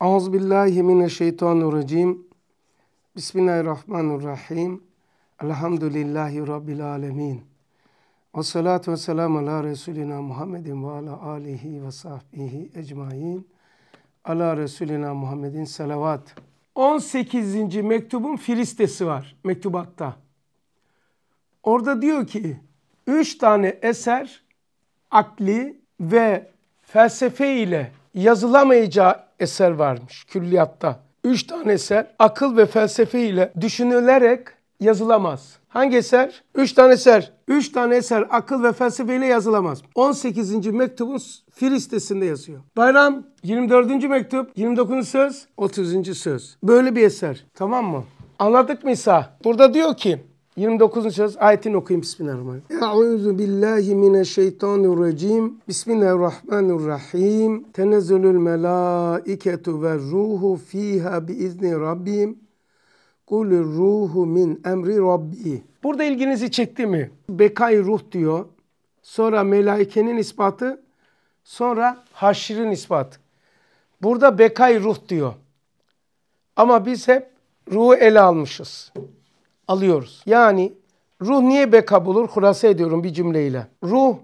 Euzubillahimineşşeytanirracim. Bismillahirrahmanirrahim. Elhamdülillahi Rabbil alemin. Ve salatu ve selamu ala Resulina Muhammedin ve ala alihi ve sahbihi ecmain. Ala Resulina Muhammedin selavat. 18. mektubun filistesi var mektubatta. Orada diyor ki, üç tane eser akli ve felsefe ile yazılamayacağı eser varmış külliyatta. Üç tane eser akıl ve felsefe ile düşünülerek yazılamaz. Hangi eser? Üç tane eser. Üç tane eser akıl ve felsefe ile yazılamaz. 18. mektubun Filistesinde yazıyor. Bayram 24. mektup, 29. söz, 30. söz. Böyle bir eser. Tamam mı? Anladık mı İsa? Burada diyor ki 29. söz ayetini okuyayım Bismillahirrahmanirrahim. Euzu billahi mineşşeytanirracim. Bismillahirrahmanirrahim. Tenezzülül melaiketu ve ruhu fiha bi izni rabbim. Kulü ruhu min emri rabbi. Burada ilginizi çekti mi? Bekay ruh diyor. Sonra melaikenin ispatı. Sonra haşrin ispatı. Burada bekay ruh diyor. Ama biz hep ruhu ele almışız alıyoruz. Yani ruh niye beka bulur? Kurası ediyorum bir cümleyle. Ruh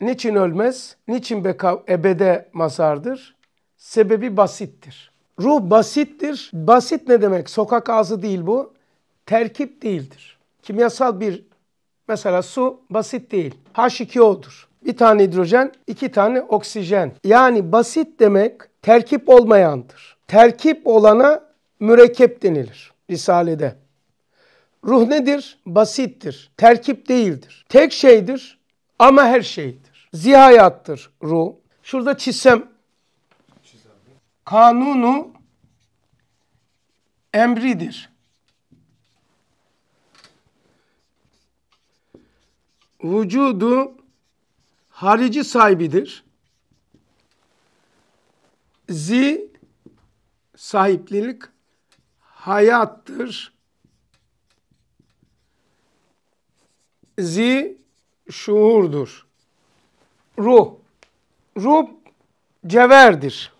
niçin ölmez? Niçin beka ebede mazardır? Sebebi basittir. Ruh basittir. Basit ne demek? Sokak ağzı değil bu. Terkip değildir. Kimyasal bir mesela su basit değil. H2O'dur. Bir tane hidrojen, iki tane oksijen. Yani basit demek terkip olmayandır. Terkip olana mürekkep denilir Risale'de. Ruh nedir? Basittir. Terkip değildir. Tek şeydir ama her şeydir. Zihayattır ruh. Şurada çizsem. Kanunu emridir. Vücudu harici sahibidir. Zi sahiplilik hayattır zi şuurdur. Ruh. Ruh ceverdir.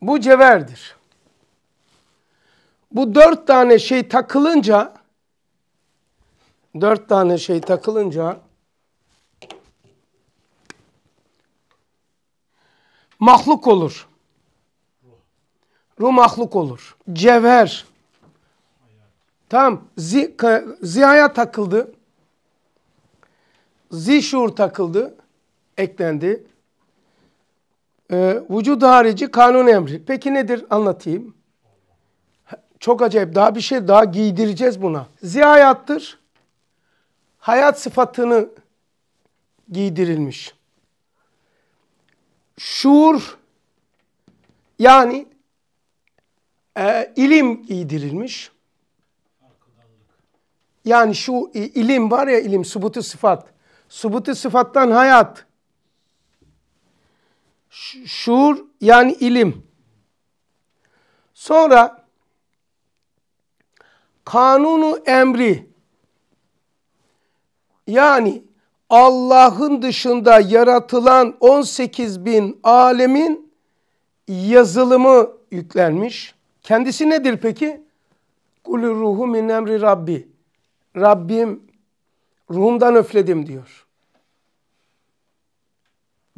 Bu ceverdir. Bu dört tane şey takılınca dört tane şey takılınca mahluk olur. Ruh mahluk olur. Cevher. Tamam. Zi, ziyaya takıldı. Zi takıldı. Eklendi. Ee, vücud harici kanun emri. Peki nedir? Anlatayım. Çok acayip. Daha bir şey daha giydireceğiz buna. Ziyayattır. Hayat sıfatını giydirilmiş şuur yani e, ilim giydirilmiş. Yani şu ilim var ya ilim, subutu sıfat. Subutu sıfattan hayat. şuur yani ilim. Sonra kanunu emri yani Allah'ın dışında yaratılan 18 bin alemin yazılımı yüklenmiş. Kendisi nedir peki? Kulü ruhu min emri Rabbi. Rabbim ruhumdan öfledim diyor.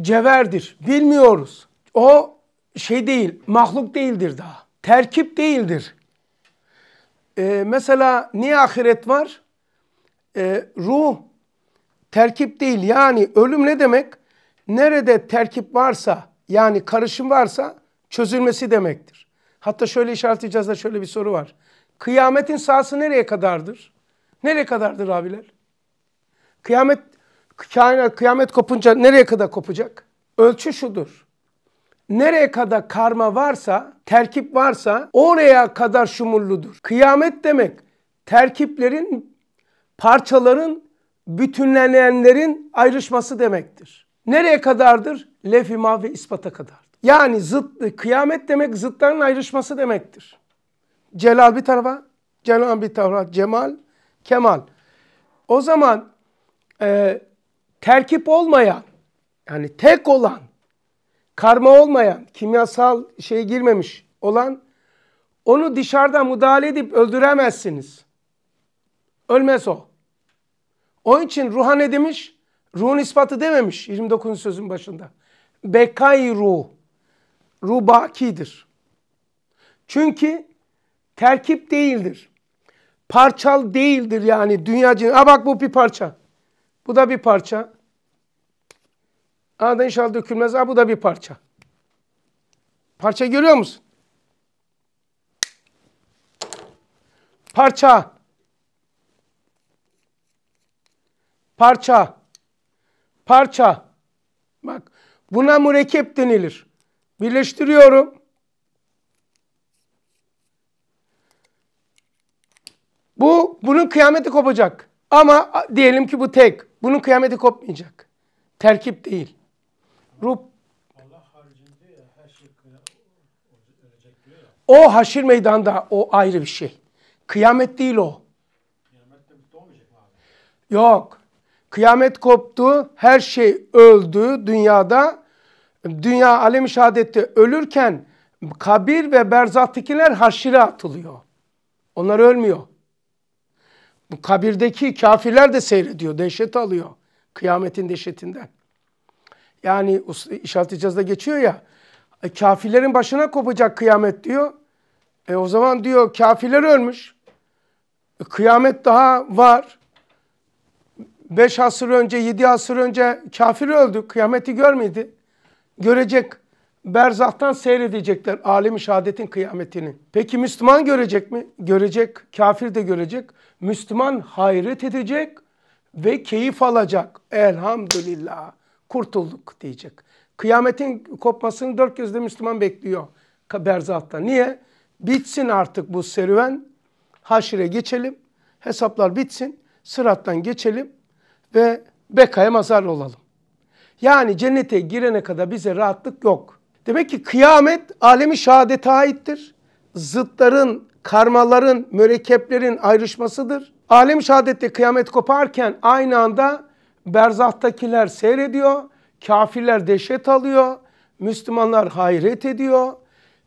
Ceverdir. Bilmiyoruz. O şey değil, mahluk değildir daha. Terkip değildir. Ee, mesela niye ahiret var? Ee, ruh Terkip değil yani ölüm ne demek? Nerede terkip varsa yani karışım varsa çözülmesi demektir. Hatta şöyle işaretleyeceğiz de şöyle bir soru var. Kıyametin sahası nereye kadardır? Nereye kadardır abiler? Kıyamet kainat kıyamet kopunca nereye kadar kopacak? Ölçü şudur. Nereye kadar karma varsa, terkip varsa oraya kadar şumurludur Kıyamet demek terkiplerin, parçaların bütünlenenlerin ayrışması demektir. Nereye kadardır? Lefima ve ispata kadar. Yani zıt, kıyamet demek zıtların ayrışması demektir. Celal bir tarafa, Celal bir tarafa, Cemal, Kemal. O zaman e, terkip olmayan, yani tek olan, karma olmayan, kimyasal şey girmemiş olan onu dışarıdan müdahale edip öldüremezsiniz. Ölmez o. Onun için ruha ne demiş? Ruhun ispatı dememiş 29. sözün başında. Bekay ruh. Ruh bakidir. Çünkü terkip değildir. Parçal değildir yani dünya cinsi. Aa bak bu bir parça. Bu da bir parça. Aa da inşallah dökülmez. Aa bu da bir parça. Parça görüyor musun? Parça. Parça. Parça. Bak buna mürekkep denilir. Birleştiriyorum. Bu bunun kıyameti kopacak. Ama diyelim ki bu tek. Bunun kıyameti kopmayacak. Terkip değil. Ruh O haşir meydanda o ayrı bir şey. Kıyamet değil o. Kıyamet de Yok. Kıyamet koptu, her şey öldü dünyada. Dünya alem-i şehadette ölürken kabir ve berzahtakiler haşire atılıyor. Onlar ölmüyor. Bu kabirdeki kafirler de seyrediyor, dehşet alıyor. Kıyametin dehşetinden. Yani işaret icazda geçiyor ya. E, kafirlerin başına kopacak kıyamet diyor. E o zaman diyor kafirler ölmüş. E, kıyamet daha var. 5 asır önce, 7 asır önce kafir öldü, kıyameti görmedi. Görecek, berzahtan seyredecekler alemi şehadetin kıyametini. Peki Müslüman görecek mi? Görecek, kafir de görecek. Müslüman hayret edecek ve keyif alacak. Elhamdülillah, kurtulduk diyecek. Kıyametin kopmasını dört gözle Müslüman bekliyor berzahta. Niye? Bitsin artık bu serüven, haşire geçelim, hesaplar bitsin, sırattan geçelim, ve bekaya mazhar olalım. Yani cennete girene kadar bize rahatlık yok. Demek ki kıyamet alemi şehadete aittir. Zıtların, karmaların, mürekkeplerin ayrışmasıdır. Alem şehadette kıyamet koparken aynı anda berzahtakiler seyrediyor, kafirler dehşet alıyor, Müslümanlar hayret ediyor,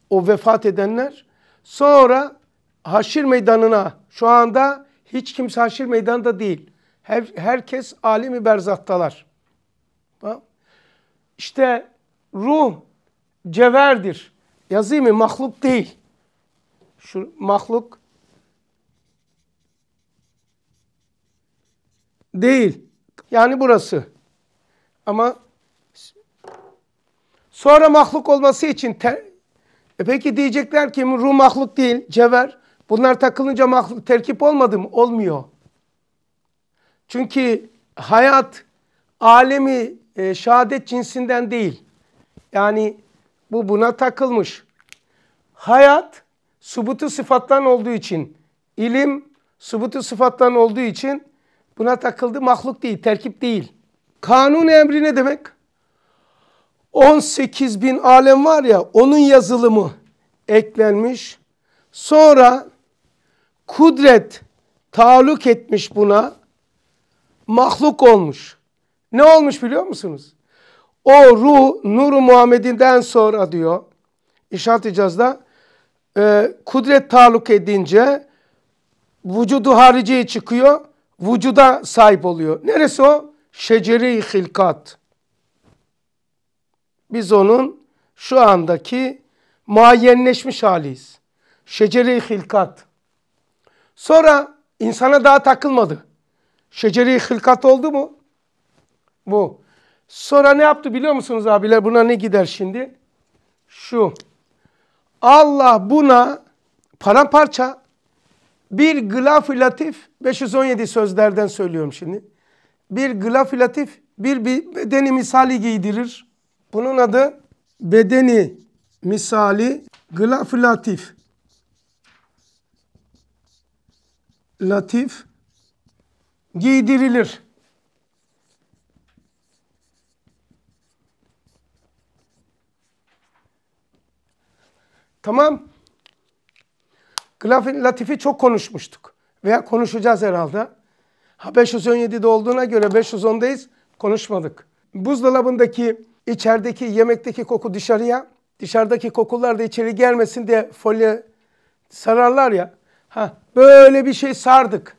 o vefat edenler. Sonra haşir meydanına şu anda hiç kimse haşir meydanında değil. Her, herkes alimi berzattalar. İşte ruh ceverdir. Yazayım mı? Mahluk değil. Şu mahluk değil. Yani burası. Ama sonra mahluk olması için te, e peki diyecekler ki ruh mahluk değil, cever. Bunlar takılınca mahluk terkip olmadı mı? Olmuyor. Çünkü hayat alemi e, şehadet cinsinden değil. Yani bu buna takılmış. Hayat subutu sıfattan olduğu için, ilim subutu sıfattan olduğu için buna takıldı. Mahluk değil, terkip değil. Kanun emri ne demek? 18 bin alem var ya onun yazılımı eklenmiş. Sonra kudret taluk etmiş buna mahluk olmuş. Ne olmuş biliyor musunuz? O ruh nuru Muhammed'inden sonra diyor. İşaret icazda e, kudret taluk edince vücudu hariciye çıkıyor. Vücuda sahip oluyor. Neresi o? Şeceri hilkat. Biz onun şu andaki muayyenleşmiş haliyiz. Şeceri hilkat. Sonra insana daha takılmadı. Şeceri hılkat oldu mu? Bu. Sonra ne yaptı biliyor musunuz abiler? Buna ne gider şimdi? Şu. Allah buna paramparça bir glaf 517 sözlerden söylüyorum şimdi. Bir glaf bir, bedeni misali giydirir. Bunun adı bedeni misali glaf latif. Latif giydirilir. Tamam. Glafin Latif'i çok konuşmuştuk. Veya konuşacağız herhalde. Ha 517'de olduğuna göre 510'dayız. Konuşmadık. Buzdolabındaki içerideki yemekteki koku dışarıya, dışarıdaki kokular da içeri gelmesin diye folye sararlar ya. Ha böyle bir şey sardık.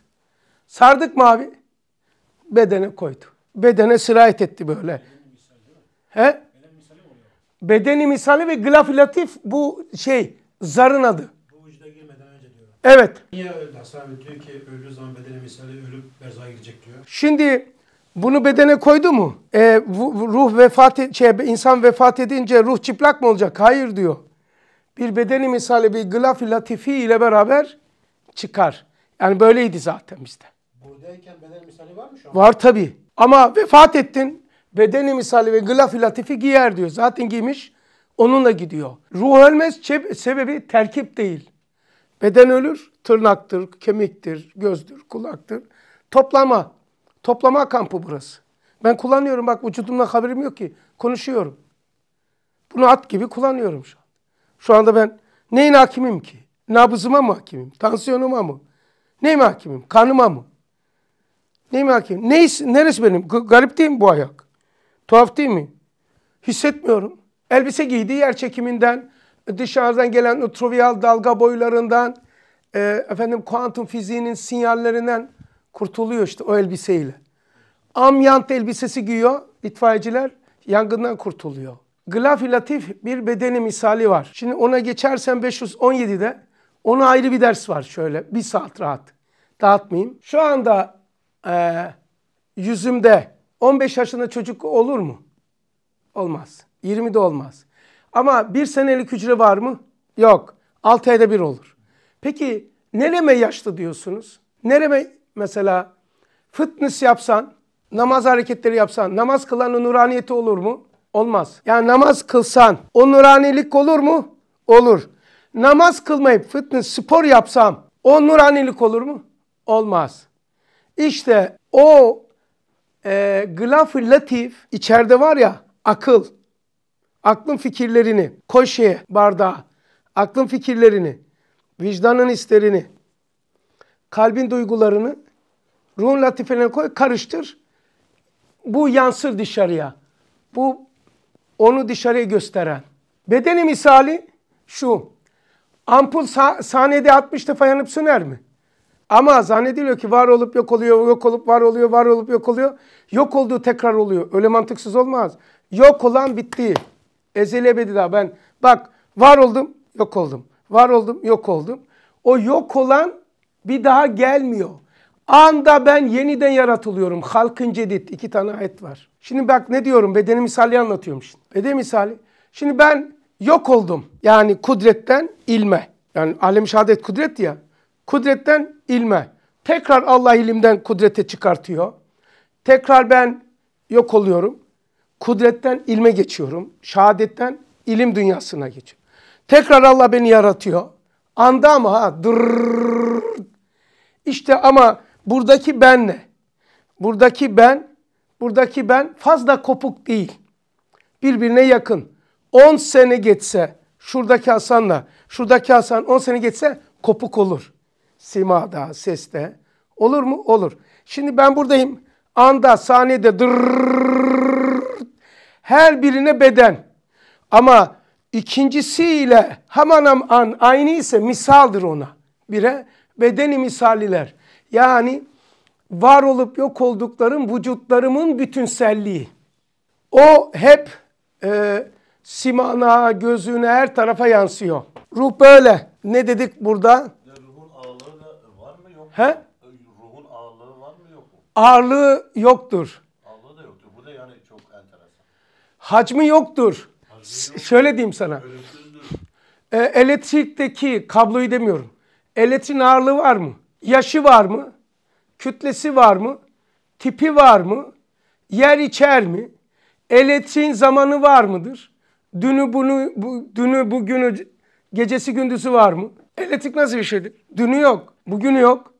Sardık mı abi? Bedene koydu. Bedene sirayet etti böyle. He? Bedeni misali ve glafilatif bu şey zarın adı. Bu vücuda girmeden önce diyor. Evet. Niye öldü Hasan Diyor ki öldüğü zaman bedene misali ölüp berzaha gidecek diyor. Şimdi bunu bedene koydu mu? E, ruh vefat e, şey, insan vefat edince ruh çıplak mı olacak? Hayır diyor. Bir bedeni misali bir glaf ile beraber çıkar. Yani böyleydi zaten bizde. Buradayken beden misali var mı şu an? Var tabi. Ama vefat ettin. Bedeni misali ve gılaf latifi giyer diyor. Zaten giymiş. Onunla gidiyor. Ruh ölmez sebebi terkip değil. Beden ölür, tırnaktır, kemiktir, gözdür, kulaktır. Toplama. Toplama kampı burası. Ben kullanıyorum bak vücudumla haberim yok ki. Konuşuyorum. Bunu at gibi kullanıyorum şu an. Şu anda ben neyin hakimim ki? Nabzıma mı hakimim? Tansiyonuma mı? Neyim hakimim? Kanıma mı? Neyim hakim? Neyiz, neresi benim? Garip değil mi bu ayak? Tuhaf değil mi? Hissetmiyorum. Elbise giydiği yer çekiminden, dışarıdan gelen o dalga boylarından, e, efendim kuantum fiziğinin sinyallerinden kurtuluyor işte o elbiseyle. Amyant elbisesi giyiyor itfaiyeciler, yangından kurtuluyor. Glafilatif bir bedeni misali var. Şimdi ona geçersen 517'de ona ayrı bir ders var şöyle bir saat rahat. Dağıtmayayım. Şu anda e, yüzümde 15 yaşında çocuk olur mu? Olmaz. 20 de olmaz. Ama bir senelik hücre var mı? Yok. 6 ayda bir olur. Peki nereme yaşlı diyorsunuz? Nereme mesela fitness yapsan, namaz hareketleri yapsan, namaz kılanın nuraniyeti olur mu? Olmaz. Yani namaz kılsan o nuranilik olur mu? Olur. Namaz kılmayıp fitness, spor yapsam o nuranilik olur mu? Olmaz. İşte o e, glaf latif içeride var ya akıl, aklın fikirlerini, koşe bardağa, aklın fikirlerini, vicdanın isterini, kalbin duygularını ruhun latifelerine koy, karıştır. Bu yansır dışarıya. Bu onu dışarıya gösteren. Bedeni misali şu. Ampul sa saniyede 60 defa yanıp söner mi? Ama zannediliyor ki var olup yok oluyor, yok olup var oluyor, var olup yok oluyor. Yok olduğu tekrar oluyor. Öyle mantıksız olmaz. Yok olan bitti. Ezeli ebedi daha ben. Bak var oldum, yok oldum. Var oldum, yok oldum. O yok olan bir daha gelmiyor. Anda ben yeniden yaratılıyorum. Halkın cedid. iki tane ayet var. Şimdi bak ne diyorum? Bedeni misali anlatıyorum şimdi. Beden misali. Şimdi ben yok oldum. Yani kudretten ilme. Yani alem şehadet kudret ya. Kudretten ilme. Tekrar Allah ilimden kudrete çıkartıyor. Tekrar ben yok oluyorum. Kudretten ilme geçiyorum. Şehadetten ilim dünyasına geçiyorum. Tekrar Allah beni yaratıyor. Anda ama ha dırrrr. İşte ama buradaki ben ne? Buradaki ben, buradaki ben fazla kopuk değil. Birbirine yakın. 10 sene geçse şuradaki Hasan'la şuradaki Hasan 10 sene geçse kopuk olur simada, seste. Olur mu? Olur. Şimdi ben buradayım. Anda, saniyede dırrrr, her birine beden. Ama ikincisiyle hemen an aynı ise misaldır ona. Bire bedeni misaliler. Yani var olup yok olduklarım vücutlarımın bütünselliği. O hep e, simana, gözüne her tarafa yansıyor. Ruh böyle. Ne dedik burada? He? Ruhun ağırlığı var mı yok mu? Ağırlığı yoktur. Ağırlığı da yoktur. Bu da yani çok enteresan. Hacmi yoktur. Hacmi yok. Şöyle diyeyim sana. E, elektrikteki kabloyu demiyorum. Elektriğin ağırlığı var mı? Yaşı var mı? Kütlesi var mı? Tipi var mı? Yer içer mi? Elektriğin zamanı var mıdır? Dünü bunu, bu, dünü bugünü, gecesi gündüzü var mı? Elektrik nasıl bir şeydir? Dünü yok, bugünü yok,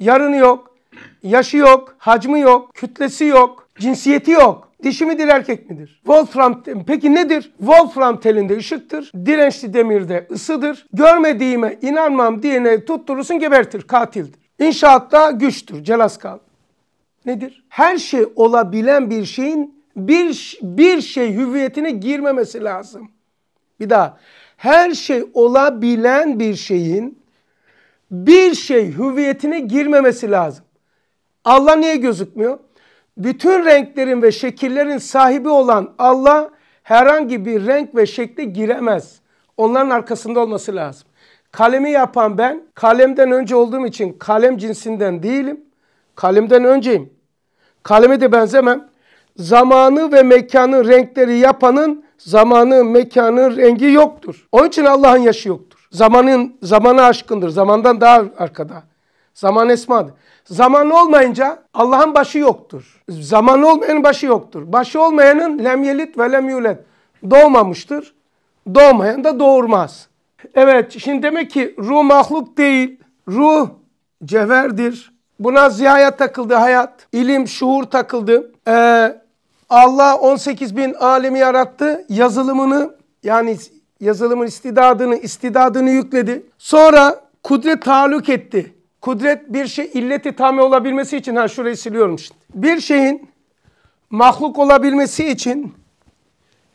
yarını yok, yaşı yok, hacmi yok, kütlesi yok, cinsiyeti yok. Dişi midir erkek midir? Wolfram peki nedir? Wolfram telinde ışıktır. Dirençli demirde ısıdır. Görmediğime inanmam diyene tutturursun gebertir, katildir. İnşaatta güçtür, celaskal. Nedir? Her şey olabilen bir şeyin bir, bir şey hüviyetine girmemesi lazım. Bir daha. Her şey olabilen bir şeyin bir şey hüviyetine girmemesi lazım. Allah niye gözükmüyor? Bütün renklerin ve şekillerin sahibi olan Allah herhangi bir renk ve şekle giremez. Onların arkasında olması lazım. Kalemi yapan ben kalemden önce olduğum için kalem cinsinden değilim. Kalemden önceyim. Kaleme de benzemem. Zamanı ve mekanı renkleri yapanın zamanı, mekanı, rengi yoktur. Onun için Allah'ın yaşı yoktur. Zamanın zamanı aşkındır. Zamandan daha arkada. Zaman esmadı. Zaman olmayınca Allah'ın başı yoktur. Zaman olmayanın başı yoktur. Başı olmayanın lem yelit ve lem yulet. Doğmamıştır. Doğmayan da doğurmaz. Evet şimdi demek ki ruh mahluk değil. Ruh ceverdir. Buna ziyaya takıldı hayat. ilim, şuur takıldı. Ee, Allah 18 bin alemi yarattı. Yazılımını yani yazılımın istidadını, istidadını yükledi. Sonra kudret taluk etti. Kudret bir şey illeti tame olabilmesi için, ha şurayı siliyorum şimdi. Bir şeyin mahluk olabilmesi için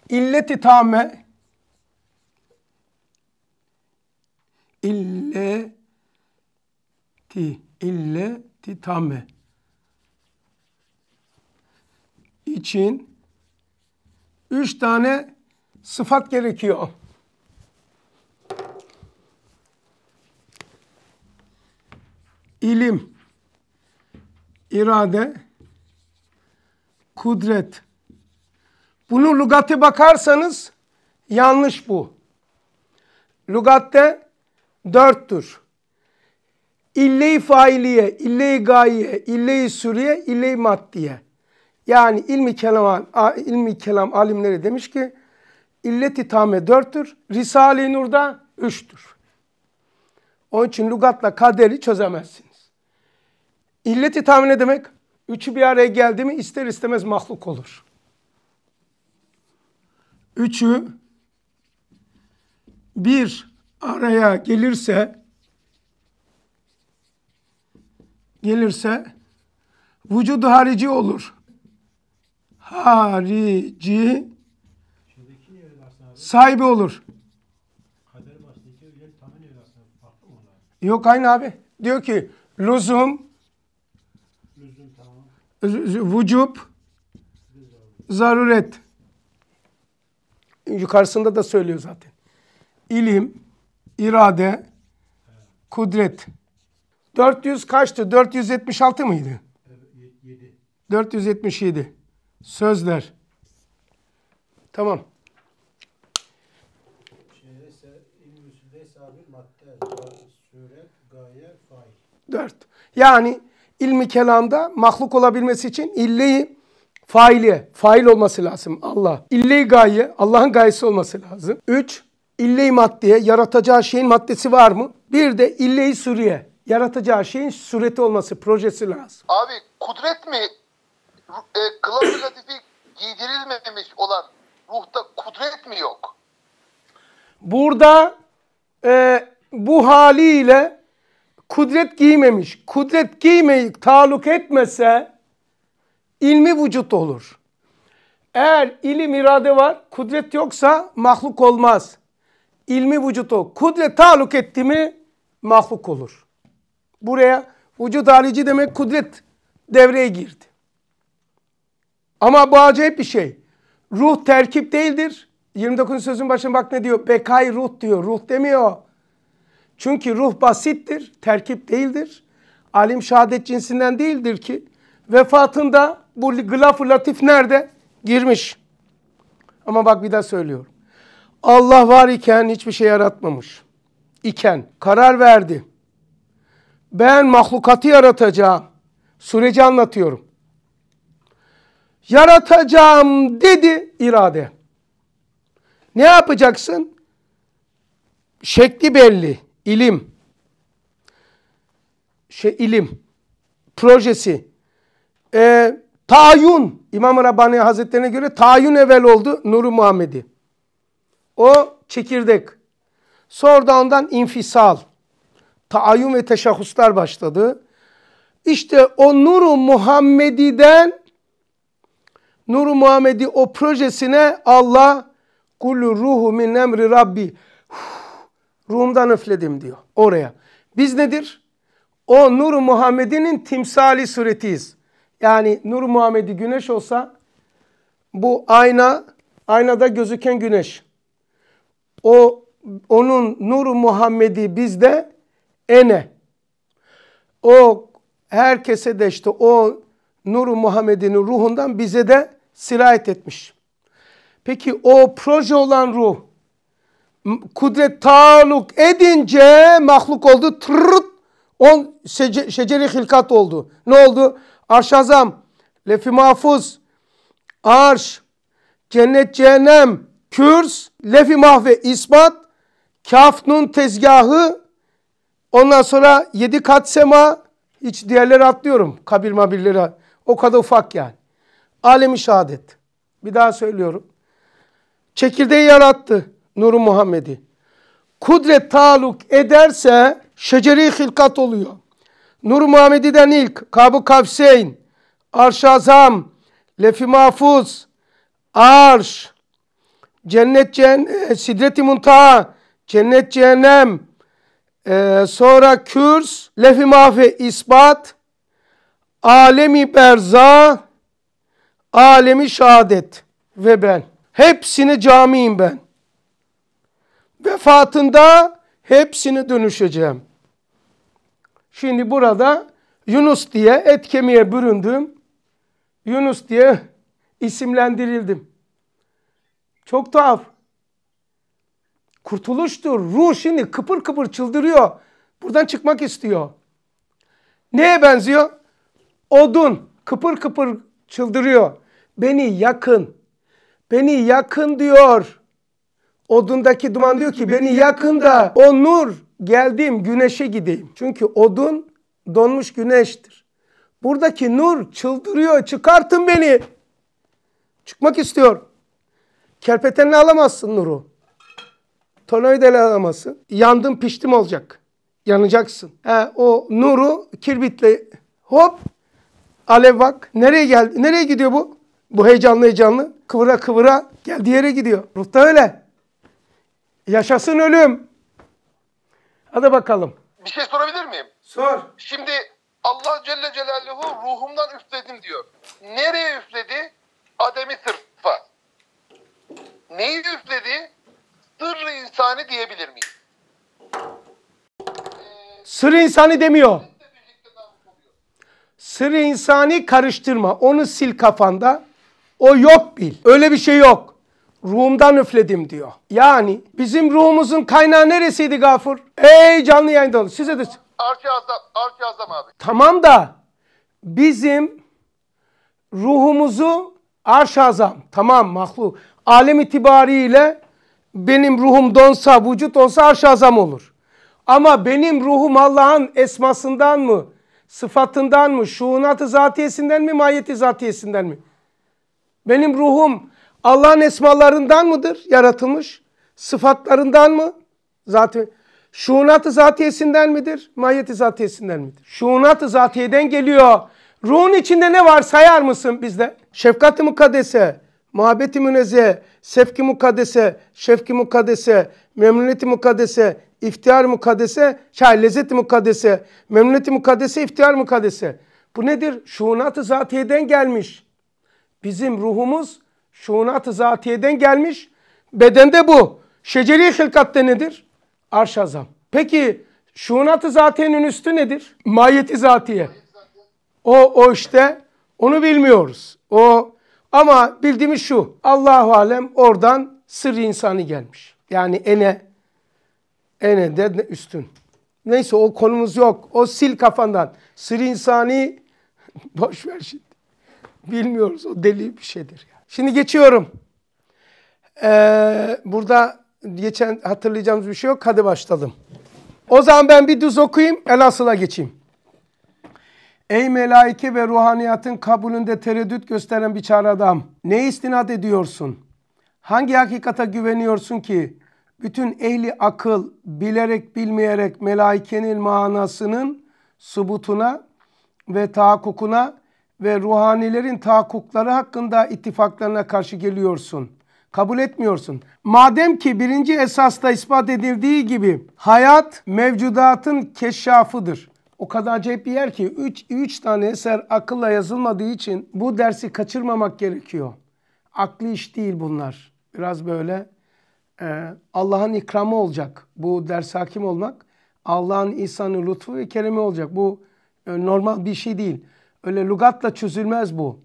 illeti tame illeti illeti tame için üç tane sıfat gerekiyor. ilim, irade, kudret. Bunu lugati bakarsanız yanlış bu. Lugatte dörttür. İlle-i failiye, ille-i gaye, ille-i suriye, ille-i maddiye. Yani ilmi kelam, ilmi kelam alimleri demiş ki illeti i tame dörttür. Risale-i Nur'da üçtür. Onun için lugatla kaderi çözemezsin. İlleti tahmin demek? Üçü bir araya geldi mi ister istemez mahluk olur. Üçü bir araya gelirse gelirse vücudu harici olur. Harici sahibi olur. Yok aynı abi. Diyor ki lüzum vücub, zaruret. Yukarısında da söylüyor zaten. İlim, irade, kudret. 400 kaçtı? 476 mıydı? 477. Sözler. Tamam. Dört. Yani ilmi kelamda mahluk olabilmesi için illeyi faili, fail olması lazım Allah. İlle-i gaye, Allah'ın gayesi olması lazım. üç İlle-i maddeye, yaratacağı şeyin maddesi var mı? Bir de ille-i suriye, yaratacağı şeyin sureti olması, projesi lazım. Abi kudret mi? E, kılavuz giydirilmemiş olan ruhta kudret mi yok? Burada e, bu haliyle kudret giymemiş. Kudret giymeyi taluk etmese ilmi vücut olur. Eğer ilim irade var, kudret yoksa mahluk olmaz. İlmi vücut o. Kudret taluk etti mi mahluk olur. Buraya vücut harici demek kudret devreye girdi. Ama bu acayip bir şey. Ruh terkip değildir. 29. sözün başına bak ne diyor? Bekay ruh diyor. Ruh demiyor. Çünkü ruh basittir, terkip değildir. Alim şehadet cinsinden değildir ki. Vefatında bu gılaf latif nerede? Girmiş. Ama bak bir daha söylüyorum. Allah var iken hiçbir şey yaratmamış. İken karar verdi. Ben mahlukatı yaratacağım. Süreci anlatıyorum. Yaratacağım dedi irade. Ne yapacaksın? Şekli belli ilim şey ilim projesi e, tayyun İmam Rabbani Hazretlerine göre tayyun evvel oldu Nuru Muhammedi. O çekirdek. Sonra ondan infisal. Taayyun ve teşahhuslar başladı. İşte o Nuru Muhammedi'den Nuru Muhammedi o projesine Allah kullu ruhu min emri rabbi Rumdan üfledim diyor oraya. Biz nedir? O Nur Muhammed'in timsali suretiyiz. Yani Nur Muhammed'i güneş olsa bu ayna, aynada gözüken güneş. O onun Nur Muhammed'i bizde ene. O herkese de işte o Nur Muhammed'in ruhundan bize de sirayet etmiş. Peki o proje olan ruh kudret taluk edince mahluk oldu. Tırırt on şeceri hilkat oldu. Ne oldu? Arş azam, lefi mahfuz, arş, cennet cehennem, kürs, lefi mahve ispat, kafnun tezgahı, ondan sonra yedi kat sema, hiç diğerleri atlıyorum kabir mabirleri. O kadar ufak yani. Alemi şehadet. Bir daha söylüyorum. Çekirdeği yarattı nuru Muhammed'i kudret taluk ederse şeceri hilkat oluyor. Nur Muhammedi'den ilk Kabu Kavseyn, Arş Azam, Lefi Mahfuz, Arş, Cennet Cehennem, Sidreti Muntaha, Cennet Cehennem, ee, sonra Kürs, Lefi Mahfe İsbat, Alemi Berza, Alemi Şahadet ve ben. Hepsini camiyim ben vefatında hepsini dönüşeceğim. Şimdi burada Yunus diye et kemiğe büründüm. Yunus diye isimlendirildim. Çok tuhaf. Kurtuluştur. Ruh şimdi kıpır kıpır çıldırıyor. Buradan çıkmak istiyor. Neye benziyor? Odun kıpır kıpır çıldırıyor. Beni yakın. Beni yakın diyor. Odundaki duman diyor ki beni yakında o nur geldiğim güneşe gideyim. Çünkü odun donmuş güneştir. Buradaki nur çıldırıyor çıkartın beni. Çıkmak istiyor. Kerpetenle alamazsın nuru. Tornavidayla alamazsın. Yandın piştim olacak. Yanacaksın. He, o nuru kirbitle hop alev bak. Nereye geldi? Nereye gidiyor bu? Bu heyecanlı heyecanlı kıvıra kıvıra geldiği yere gidiyor. Ruh öyle. Yaşasın ölüm. Hadi bakalım. Bir şey sorabilir miyim? Sor. Şimdi Allah Celle Celaluhu ruhumdan üfledim diyor. Nereye üfledi? Adem'i sırfa. Neyi üfledi? Sırrı insanı diyebilir miyim? Ee, Sır insanı demiyor. Sır insani karıştırma. Onu sil kafanda. O yok bil. Öyle bir şey yok ruhumdan üfledim diyor. Yani bizim ruhumuzun kaynağı neresiydi Gafur? Ey canlı yayında olun. Size de... Arşi Azam, abi. Tamam da bizim ruhumuzu Arş-ı Azam tamam mahluk. Alem itibariyle benim ruhum donsa, vücut olsa arş Azam olur. Ama benim ruhum Allah'ın esmasından mı, sıfatından mı, şuunat-ı zatiyesinden mi, mahiyet-i zatiyesinden mi? Benim ruhum Allah'ın esmalarından mıdır yaratılmış? Sıfatlarından mı? Zaten şuunat-ı zatiyesinden midir? Mahiyet-i zatiyesinden midir? Şuunat-ı zatiyeden geliyor. Ruhun içinde ne var sayar mısın bizde? Şefkat-i mukaddese, muhabbeti münezze, sefki mukaddese, şefki mukaddese, memnuniyeti mukaddese, iftihar mukaddese, şey lezzeti mukaddese, memnuniyeti mukaddese, iftihar mukaddese. Bu nedir? Şuunat-ı zatiyeden gelmiş. Bizim ruhumuz şuunat-ı zatiyeden gelmiş. Bedende bu. Şeceri hilkatte nedir? Arş azam. Peki şuunat-ı zatiyenin üstü nedir? Mahiyeti zatiye. O, o işte onu bilmiyoruz. O ama bildiğimiz şu. Allahu alem oradan sır insanı gelmiş. Yani ene ene de üstün. Neyse o konumuz yok. O sil kafandan. Sır insani boş ver şimdi. Bilmiyoruz. O deli bir şeydir ya. Şimdi geçiyorum. Ee, burada geçen hatırlayacağımız bir şey yok. Hadi başladım. O zaman ben bir düz okuyayım. el asıla geçeyim. Ey melaike ve ruhaniyatın kabulünde tereddüt gösteren bir çare adam. Ne istinad ediyorsun? Hangi hakikata güveniyorsun ki bütün ehli akıl bilerek bilmeyerek melaikenin manasının subutuna ve tahakkukuna ve ruhanilerin tahakkukları hakkında ittifaklarına karşı geliyorsun. Kabul etmiyorsun. Madem ki birinci esasta ispat edildiği gibi hayat mevcudatın keşafıdır. O kadar acayip bir yer ki 3 3 tane eser akılla yazılmadığı için bu dersi kaçırmamak gerekiyor. Akli iş değil bunlar. Biraz böyle e, Allah'ın ikramı olacak bu ders hakim olmak. Allah'ın insanı lütfu ve keremi olacak. Bu e, normal bir şey değil. Öyle lugatla çözülmez bu.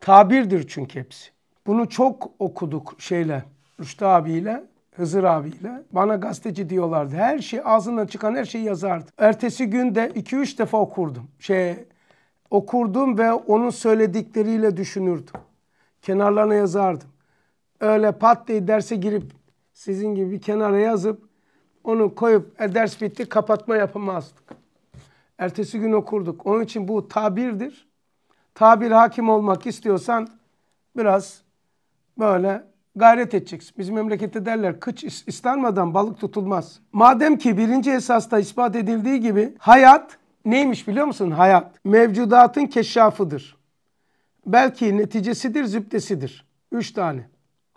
Tabirdir çünkü hepsi. Bunu çok okuduk şeyle, Rüştü abiyle, Hızır abiyle. Bana gazeteci diyorlardı. Her şey ağzından çıkan her şeyi yazardı. Ertesi gün de 2-3 defa okurdum. Şey okurdum ve onun söyledikleriyle düşünürdüm. Kenarlarına yazardım. Öyle pat diye derse girip sizin gibi bir kenara yazıp onu koyup e, ders bitti kapatma yapamazdık. Ertesi gün okurduk. Onun için bu tabirdir. Tabir hakim olmak istiyorsan biraz böyle gayret edeceksin. Bizim memlekette derler kıç istenmeden balık tutulmaz. Madem ki birinci esasta ispat edildiği gibi hayat neymiş biliyor musun? Hayat mevcudatın keşşafıdır. Belki neticesidir, zübdesidir. Üç tane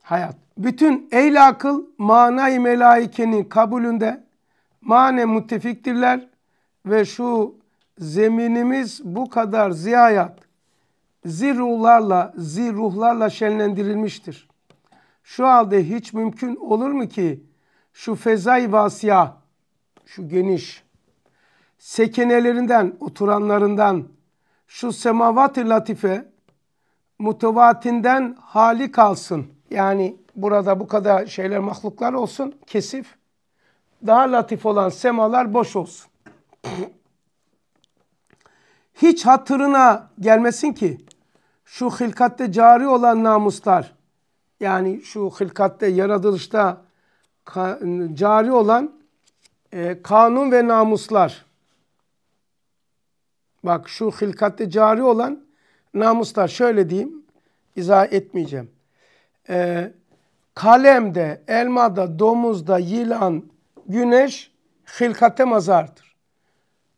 hayat. Bütün ehl akıl manay melaikenin kabulünde mane muttefiktirler ve şu zeminimiz bu kadar ziyayat, ziruhlarla, ziruhlarla şenlendirilmiştir. Şu halde hiç mümkün olur mu ki şu fezai vasya, şu geniş, sekenelerinden, oturanlarından, şu semavat-ı latife, mutevatinden hali kalsın. Yani burada bu kadar şeyler mahluklar olsun, kesif. Daha latif olan semalar boş olsun. Hiç hatırına gelmesin ki şu hilkatte cari olan namuslar yani şu hilkatte yaratılışta cari olan e, kanun ve namuslar. Bak şu hilkatte cari olan namuslar şöyle diyeyim izah etmeyeceğim. E, kalemde, elmada, domuzda, yılan, güneş hilkate mazardır.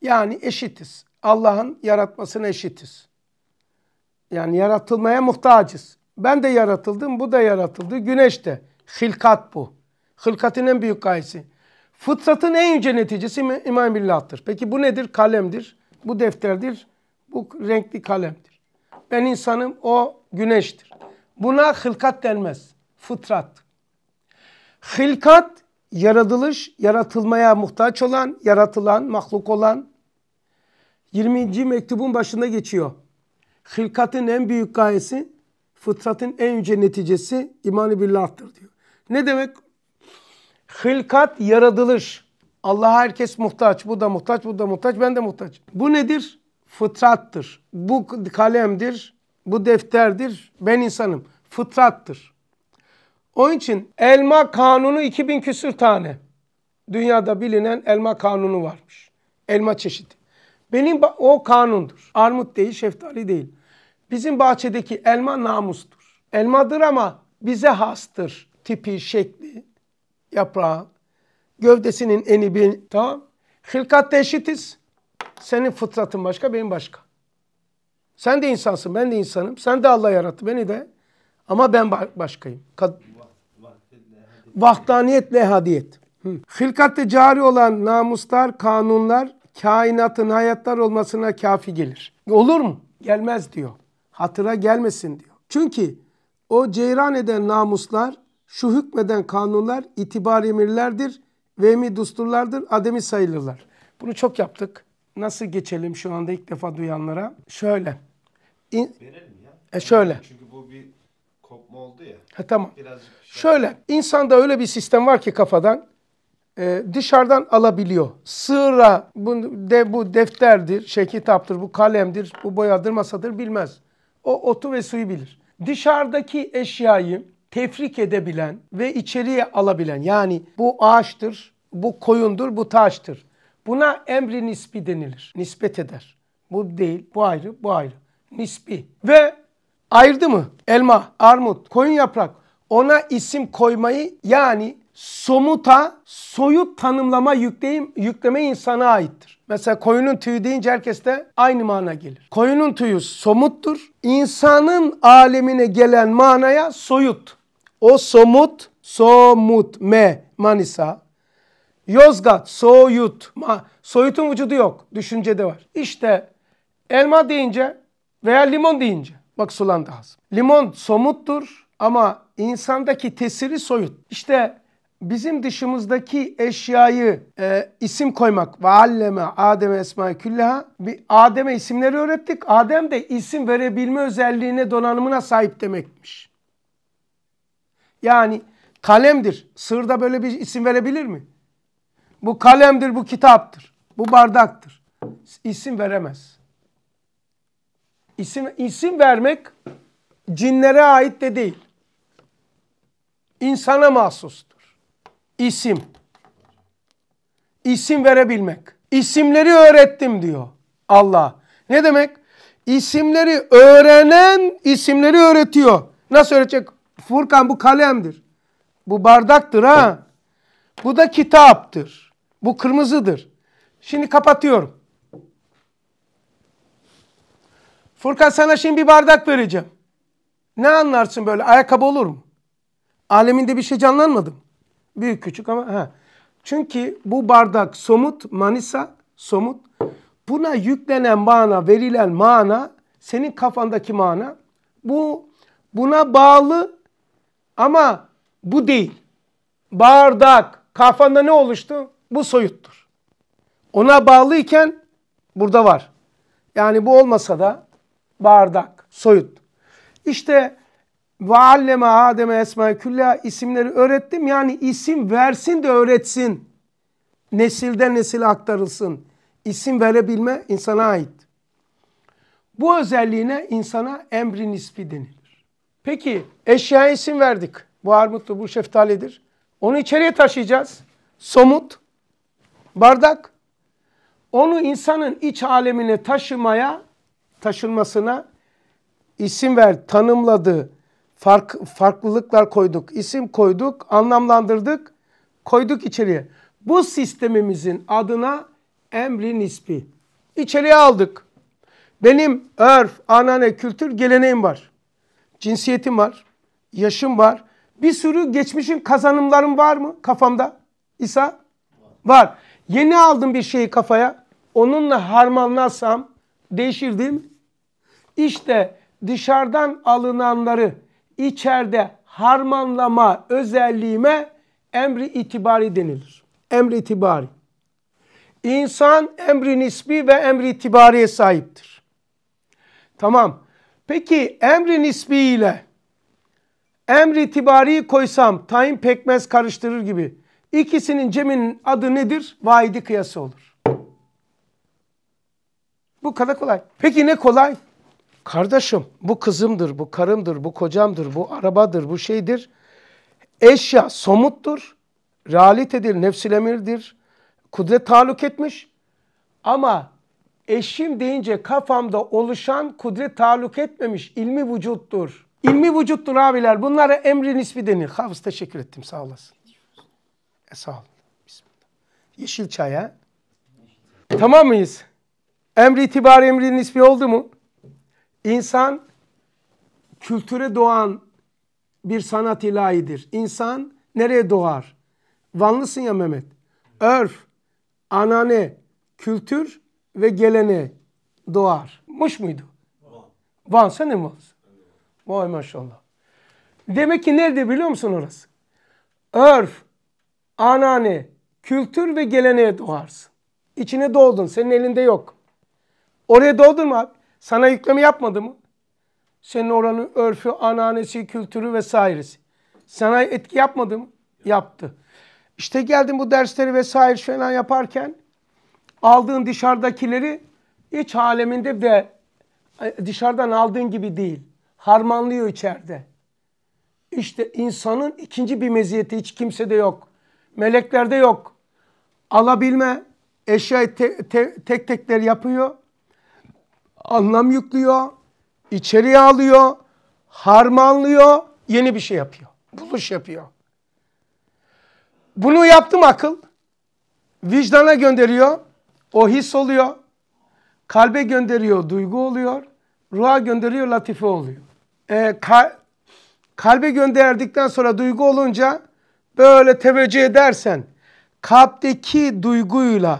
Yani eşitiz. Allah'ın yaratmasına eşitiz. Yani yaratılmaya muhtacız. Ben de yaratıldım, bu da yaratıldı. Güneş de. Hilkat bu. Hılkatın en büyük gayesi. Fıtratın en yüce neticesi iman Billah'tır. Peki bu nedir? Kalemdir. Bu defterdir. Bu renkli kalemdir. Ben insanım, o güneştir. Buna hılkat denmez. Fıtrat. Hılkat, yaratılış, yaratılmaya muhtaç olan, yaratılan, mahluk olan, 20. mektubun başında geçiyor. Hilkatin en büyük gayesi, fıtratın en yüce neticesi imanı billah'tır diyor. Ne demek? Hilkat yaratılış. Allah'a herkes muhtaç. Bu da muhtaç, bu da muhtaç, ben de muhtaç. Bu nedir? Fıtrattır. Bu kalemdir, bu defterdir. Ben insanım. Fıtrattır. Onun için elma kanunu 2000 küsür tane. Dünyada bilinen elma kanunu varmış. Elma çeşidi. Benim o kanundur. Armut değil, şeftali değil. Bizim bahçedeki elma namustur. Elmadır ama bize hastır. Tipi, şekli, yaprağı, gövdesinin eni bir tamam. Hilkatte eşitiz. Senin fıtratın başka, benim başka. Sen de insansın, ben de insanım. Sen de Allah yarattı beni de. Ama ben başkayım. Kad Vahdaniyetle hadiyet. Hilkatte cari olan namuslar, kanunlar kainatın hayatlar olmasına kafi gelir. Olur mu? Gelmez diyor. Hatıra gelmesin diyor. Çünkü o ceyran eden namuslar, şu hükmeden kanunlar itibar emirlerdir, vehmi dusturlardır, ademi sayılırlar. Bunu çok yaptık. Nasıl geçelim şu anda ilk defa duyanlara? Şöyle. İn... Verelim ya. E şöyle. Çünkü bu bir kopma oldu ya. Ha, tamam. Birazcık şöyle. şöyle. İnsanda öyle bir sistem var ki kafadan e, dışarıdan alabiliyor. Sığıra bu, de, bu defterdir, şey kitaptır, bu kalemdir, bu boyadır, masadır bilmez. O otu ve suyu bilir. Dışarıdaki eşyayı tefrik edebilen ve içeriye alabilen yani bu ağaçtır, bu koyundur, bu taştır. Buna emri nispi denilir. Nispet eder. Bu değil, bu ayrı, bu ayrı. Nispi. Ve ayırdı mı? Elma, armut, koyun yaprak. Ona isim koymayı yani somuta soyut tanımlama yükleyim, yükleme insana aittir. Mesela koyunun tüyü deyince herkes de aynı mana gelir. Koyunun tüyü somuttur. İnsanın alemine gelen manaya soyut. O somut, somut, me, Manisa. Yozgat, soyut. Ma, soyutun vücudu yok. Düşüncede var. İşte elma deyince veya limon deyince. Bak sulandı ağzım. Limon somuttur ama insandaki tesiri soyut. İşte bizim dışımızdaki eşyayı e, isim koymak. Ve alleme Adem'e esma bir Adem'e isimleri öğrettik. Adem de isim verebilme özelliğine donanımına sahip demekmiş. Yani kalemdir. Sırda böyle bir isim verebilir mi? Bu kalemdir, bu kitaptır. Bu bardaktır. İsim veremez. İsim, isim vermek cinlere ait de değil. İnsana mahsustur. İsim. İsim verebilmek. İsimleri öğrettim diyor Allah. Ne demek? İsimleri öğrenen isimleri öğretiyor. Nasıl öğretecek? Furkan bu kalemdir. Bu bardaktır ha. Bu da kitaptır. Bu kırmızıdır. Şimdi kapatıyorum. Furkan sana şimdi bir bardak vereceğim. Ne anlarsın böyle? Ayakkabı olur mu? Aleminde bir şey canlanmadı mı? Büyük küçük ama ha. Çünkü bu bardak somut Manisa somut. Buna yüklenen mana, verilen mana senin kafandaki mana. Bu buna bağlı ama bu değil. Bardak kafanda ne oluştu? Bu soyuttur. Ona bağlıyken burada var. Yani bu olmasa da bardak, soyut. İşte ve alleme Adem'e esma külla isimleri öğrettim. Yani isim versin de öğretsin. Nesilden nesile aktarılsın. İsim verebilme insana ait. Bu özelliğine insana emri nispi denilir. Peki eşya isim verdik. Bu armutlu, bu şeftalidir. Onu içeriye taşıyacağız. Somut, bardak. Onu insanın iç alemine taşımaya, taşınmasına isim ver, tanımladığı. Fark, farklılıklar koyduk, isim koyduk, anlamlandırdık, koyduk içeriye. Bu sistemimizin adına emri nispi. İçeriye aldık. Benim örf, anane, kültür, geleneğim var. Cinsiyetim var. Yaşım var. Bir sürü geçmişin kazanımlarım var mı kafamda? İsa? Var. Yeni aldım bir şeyi kafaya. Onunla harmanlarsam değişir değil mi? İşte dışarıdan alınanları içeride harmanlama özelliğime emri itibari denilir. Emri itibari. İnsan emri nisbi ve emri itibariye sahiptir. Tamam. Peki emri nisbi ile emri itibariyi koysam tayin pekmez karıştırır gibi ikisinin ceminin adı nedir? Vahidi kıyası olur. Bu kadar kolay. Peki ne kolay? Kardeşim bu kızımdır, bu karımdır, bu kocamdır, bu arabadır, bu şeydir. Eşya somuttur, realitedir, nefsil emirdir. Kudret taluk etmiş ama eşim deyince kafamda oluşan kudret taluk etmemiş ilmi vücuttur. İlmi vücuttur abiler. Bunlara emri nisbi denir. Hafız teşekkür ettim. Sağ olasın. E, sağ ol. Bismillah. Yeşil çaya. Tamam mıyız? Emri itibar emri nisbi oldu mu? İnsan kültüre doğan bir sanat ilahidir. İnsan nereye doğar? Vanlısın ya Mehmet. Örf, anane, kültür ve gelene doğar. Muş muydu? Van. Van sen mi Van? Vay maşallah. Demek ki nerede biliyor musun orası? Örf, anane, kültür ve geleneğe doğarsın. İçine doldun. Senin elinde yok. Oraya doğdun mu abi? Sana yükleme yapmadı mı? Senin oranın örfü, ananesi, kültürü vesairesi. Sana etki yapmadı mı? Yaptı. İşte geldim bu dersleri vesaire falan yaparken aldığın dışarıdakileri iç aleminde de e, dışarıdan aldığın gibi değil. Harmanlıyor içeride. İşte insanın ikinci bir meziyeti hiç kimsede yok. Meleklerde yok. Alabilme, eşya te, te, tek tekler yapıyor anlam yüklüyor, içeriye alıyor, harmanlıyor, yeni bir şey yapıyor. Buluş yapıyor. Bunu yaptım akıl. Vicdana gönderiyor. O his oluyor. Kalbe gönderiyor, duygu oluyor. Ruha gönderiyor, latife oluyor. Ee, kal kalbe gönderdikten sonra duygu olunca böyle teveccüh edersen kalpteki duyguyla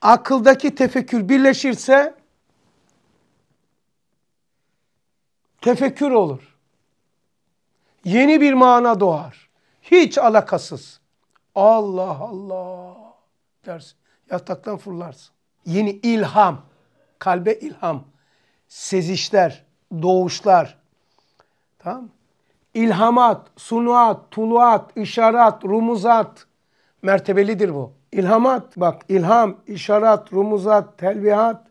akıldaki tefekkür birleşirse tefekkür olur. Yeni bir mana doğar. Hiç alakasız. Allah Allah dersin. Yataktan fırlarsın. Yeni ilham, kalbe ilham, sezişler, doğuşlar. Tamam İlhamat, sunuat, tuluat, işaret, rumuzat mertebelidir bu. İlhamat bak ilham, işaret, rumuzat, telvihat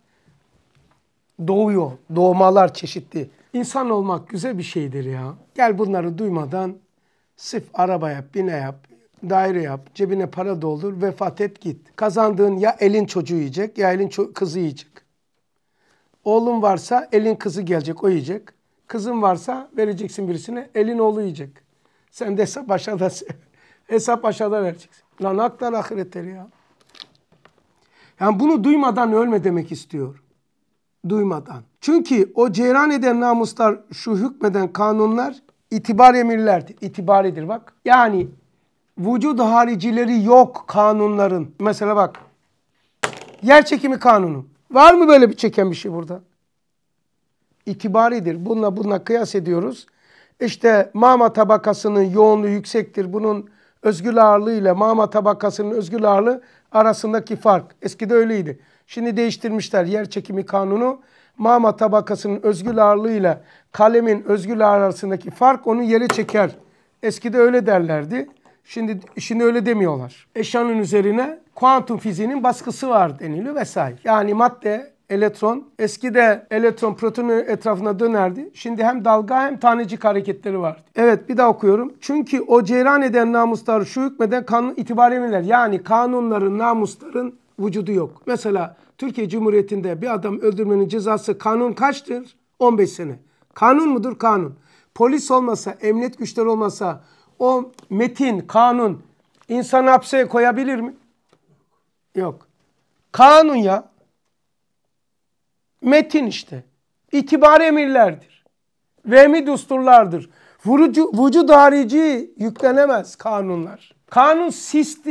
doğuyor. Doğmalar çeşitli. İnsan olmak güzel bir şeydir ya. Gel bunları duymadan sif araba yap, bine yap, daire yap, cebine para doldur, vefat et git. Kazandığın ya elin çocuğu yiyecek ya elin kızı yiyecek. Oğlun varsa elin kızı gelecek, o yiyecek. Kızın varsa vereceksin birisine, elin oğlu yiyecek. Sen de başa da Hesap aşağıda vereceksin. Lan aklar ahiretleri ya. Yani bunu duymadan ölme demek istiyor. Duymadan. Çünkü o ceyran eden namuslar, şu hükmeden kanunlar itibar emirlerdir. İtibaridir bak. Yani vücud haricileri yok kanunların. Mesela bak. Yer çekimi kanunu. Var mı böyle bir çeken bir şey burada? İtibaridir. Bununla bununla kıyas ediyoruz. İşte mama tabakasının yoğunluğu yüksektir. Bunun özgür ağırlığı ile mama tabakasının özgür ağırlığı arasındaki fark. Eskide öyleydi. Şimdi değiştirmişler yer çekimi kanunu. Mama tabakasının özgür ağırlığı ile kalemin özgür ağırlığı arasındaki fark onu yere çeker. Eskide öyle derlerdi. Şimdi şimdi öyle demiyorlar. Eşyanın üzerine kuantum fiziğinin baskısı var deniliyor vesaire. Yani madde elektron. eski de elektron protonu etrafına dönerdi. Şimdi hem dalga hem tanecik hareketleri var. Evet bir daha okuyorum. Çünkü o ceyran eden namuslar şu hükmeden kanun itibariyle yani kanunların namusların vücudu yok. Mesela Türkiye Cumhuriyeti'nde bir adam öldürmenin cezası kanun kaçtır? 15 sene. Kanun mudur? Kanun. Polis olmasa, emniyet güçleri olmasa o metin, kanun insan hapse koyabilir mi? Yok. Kanun ya metin işte. İtibar emirlerdir. Vehmi düsturlardır. Vurucu, vücud harici yüklenemez kanunlar. Kanun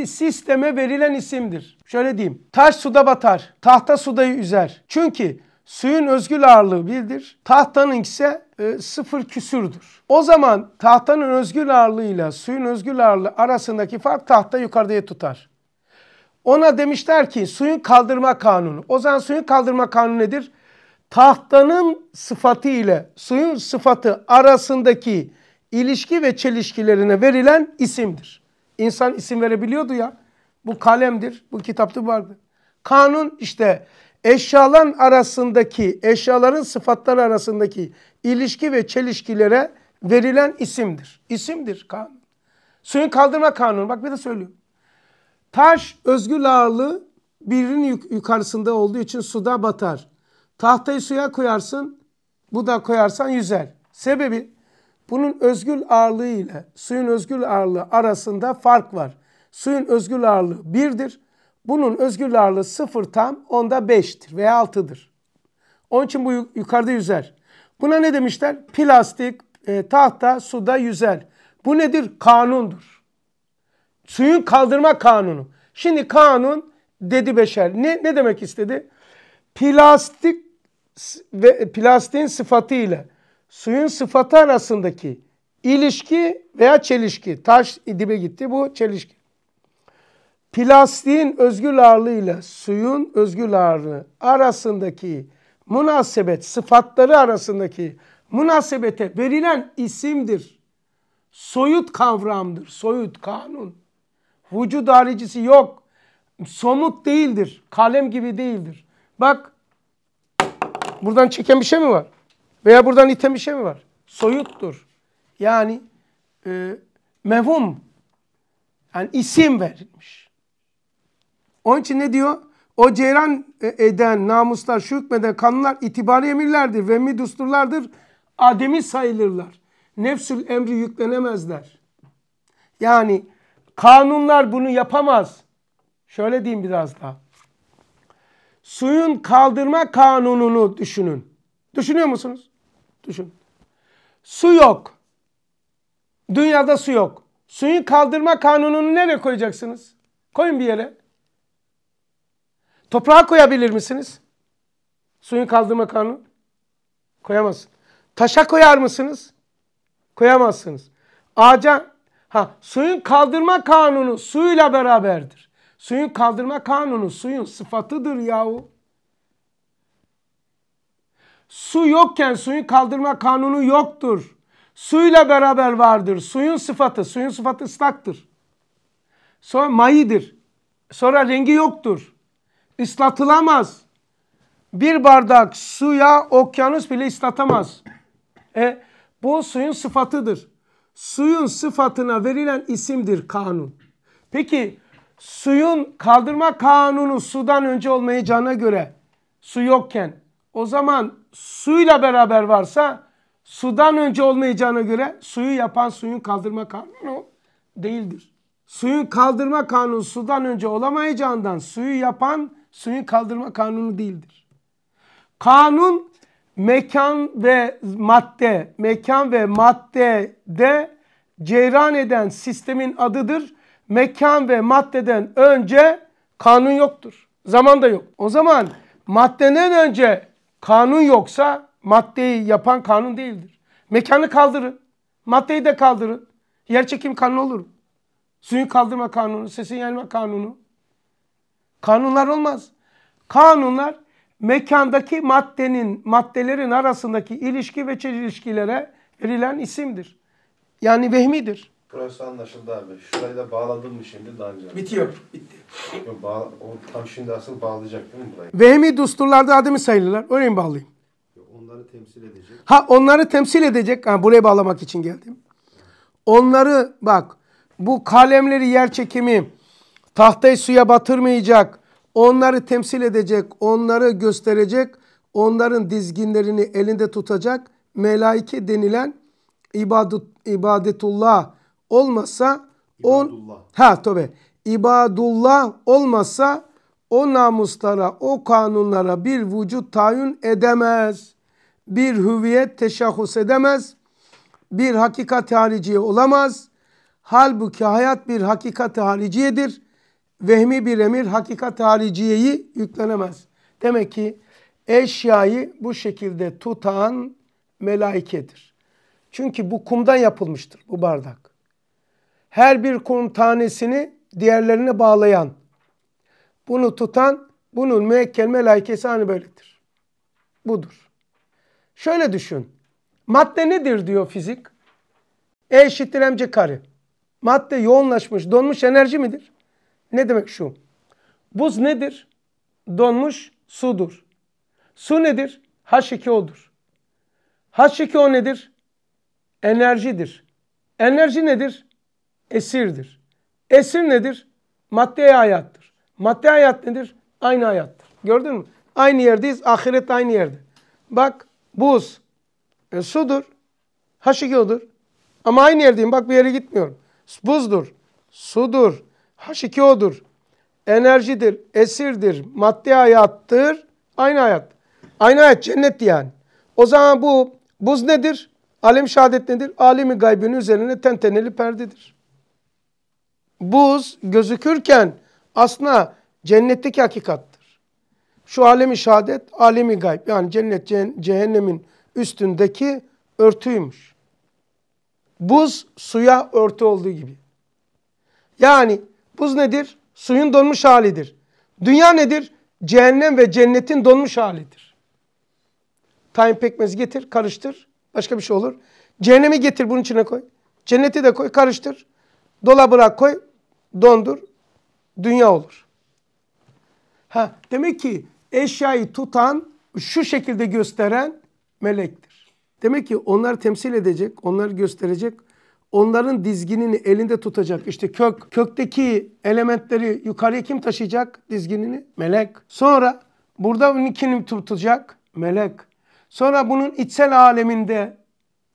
sisteme verilen isimdir. Şöyle diyeyim. Taş suda batar, tahta sudayı üzer. Çünkü suyun özgül ağırlığı birdir. Tahtanın ise e, sıfır küsürdür. O zaman tahtanın özgül ağırlığıyla suyun özgül ağırlığı arasındaki fark tahta yukarıda tutar. Ona demişler ki suyun kaldırma kanunu. O zaman suyun kaldırma kanunu nedir? tahtanın sıfatı ile suyun sıfatı arasındaki ilişki ve çelişkilerine verilen isimdir. İnsan isim verebiliyordu ya. Bu kalemdir, bu kitaptı vardı. Kanun işte eşyalar arasındaki, eşyaların sıfatları arasındaki ilişki ve çelişkilere verilen isimdir. İsimdir kanun. Suyun kaldırma kanunu. Bak bir de söylüyorum. Taş özgül ağırlığı birinin yukarısında olduğu için suda batar. Tahtayı suya koyarsın, bu da koyarsan yüzer. Sebebi bunun özgül ağırlığı ile suyun özgül ağırlığı arasında fark var. Suyun özgül ağırlığı birdir. Bunun özgül ağırlığı sıfır tam onda beştir veya altıdır. Onun için bu yukarıda yüzer. Buna ne demişler? Plastik, e, tahta suda yüzer. Bu nedir? Kanundur. Suyun kaldırma kanunu. Şimdi kanun dedi beşer. Ne, ne demek istedi? Plastik ve plastiğin sıfatı ile suyun sıfatı arasındaki ilişki veya çelişki. Taş dibe gitti bu çelişki. Plastiğin özgül ağırlığı ile suyun özgül ağırlığı arasındaki münasebet, sıfatları arasındaki münasebete verilen isimdir. Soyut kavramdır, soyut kanun. Vücud haricisi yok. Somut değildir, kalem gibi değildir. Bak Buradan çeken bir şey mi var? Veya buradan iten bir şey mi var? Soyuttur. Yani e, mevhum. Yani isim verilmiş. Onun için ne diyor? O ceyran e, eden namuslar, şu hükmeden kanunlar itibari emirlerdir ve mi düsturlardır. Ademi sayılırlar. Nefsül emri yüklenemezler. Yani kanunlar bunu yapamaz. Şöyle diyeyim biraz daha suyun kaldırma kanununu düşünün. Düşünüyor musunuz? Düşün. Su yok. Dünyada su yok. Suyun kaldırma kanununu nereye koyacaksınız? Koyun bir yere. Toprağa koyabilir misiniz? Suyun kaldırma kanunu. Koyamazsın. Taşa koyar mısınız? Koyamazsınız. Ağaca, ha suyun kaldırma kanunu suyla beraberdir. Suyun kaldırma kanunu suyun sıfatıdır yahu. Su yokken suyun kaldırma kanunu yoktur. Suyla beraber vardır. Suyun sıfatı, suyun sıfatı ıslaktır. Sonra mayidir. Sonra rengi yoktur. Islatılamaz. Bir bardak suya okyanus bile ıslatamaz. E, bu suyun sıfatıdır. Suyun sıfatına verilen isimdir kanun. Peki suyun kaldırma kanunu sudan önce olmayacağına göre su yokken o zaman suyla beraber varsa sudan önce olmayacağına göre suyu yapan suyun kaldırma kanunu değildir. Suyun kaldırma kanunu sudan önce olamayacağından suyu yapan suyun kaldırma kanunu değildir. Kanun mekan ve madde, mekan ve madde de ceyran eden sistemin adıdır mekan ve maddeden önce kanun yoktur. Zaman da yok. O zaman maddeden önce kanun yoksa maddeyi yapan kanun değildir. Mekanı kaldırın. Maddeyi de kaldırın. Yer çekimi kanunu olur. suyu kaldırma kanunu, sesin yayılma kanunu. Kanunlar olmaz. Kanunlar mekandaki maddenin, maddelerin arasındaki ilişki ve çelişkilere verilen isimdir. Yani vehmidir. Burası anlaşıldı abi. Şurayı da bağladın mı şimdi daha önce. Bitiyor. Bitti. bağ, o tam şimdi asıl bağlayacak değil mi burayı? Vehmi dusturlarda ademi sayılırlar. Öyle mi bağlayayım? onları temsil edecek. Ha onları temsil edecek. Ha, buraya bağlamak için geldim. Onları bak bu kalemleri yer çekimi tahtayı suya batırmayacak. Onları temsil edecek. Onları gösterecek. Onların dizginlerini elinde tutacak. Melaike denilen ibadet, ibadetullah olmasa İbadullah. on ha tabi ibadullah olmasa o namuslara, o kanunlara bir vücut tayin edemez. Bir hüviyet teşahhus edemez. Bir hakikat hariciye olamaz. Halbuki hayat bir hakikat hariciyedir. Vehmi bir emir hakikat hariciyeyi yüklenemez. Demek ki eşyayı bu şekilde tutan melaikedir. Çünkü bu kumdan yapılmıştır bu bardak her bir kum tanesini diğerlerine bağlayan, bunu tutan, bunun müekkel melaikesi hani böyledir. Budur. Şöyle düşün. Madde nedir diyor fizik? E eşittir mc kare. Madde yoğunlaşmış, donmuş enerji midir? Ne demek şu? Buz nedir? Donmuş sudur. Su nedir? H2O'dur. H2O nedir? Enerjidir. Enerji nedir? esirdir. Esir nedir? Madde hayattır. Madde hayat nedir? Aynı hayattır. Gördün mü? Aynı yerdeyiz. Ahiret aynı yerde. Bak buz e, sudur. H2O'dur. Ama aynı yerdeyim. Bak bir yere gitmiyorum. Buzdur. Sudur. H2O'dur. Enerjidir. Esirdir. Madde hayattır. Aynı hayat. Aynı hayat cennet yani. O zaman bu buz nedir? Alem şehadet nedir? Alemi gaybının üzerine tenteneli perdedir buz gözükürken aslında cennetteki hakikattır. Şu alemi şadet, alemi gayb yani cennet ceh cehennemin üstündeki örtüymüş. Buz suya örtü olduğu gibi. Yani buz nedir? Suyun donmuş halidir. Dünya nedir? Cehennem ve cennetin donmuş halidir. Tayin pekmez getir, karıştır. Başka bir şey olur. Cehennemi getir bunun içine koy. Cenneti de koy, karıştır. bırak, koy, dondur, dünya olur. Ha, demek ki eşyayı tutan, şu şekilde gösteren melektir. Demek ki onlar temsil edecek, onları gösterecek, onların dizginini elinde tutacak. İşte kök, kökteki elementleri yukarıya kim taşıyacak dizginini? Melek. Sonra burada kim tutacak? Melek. Sonra bunun içsel aleminde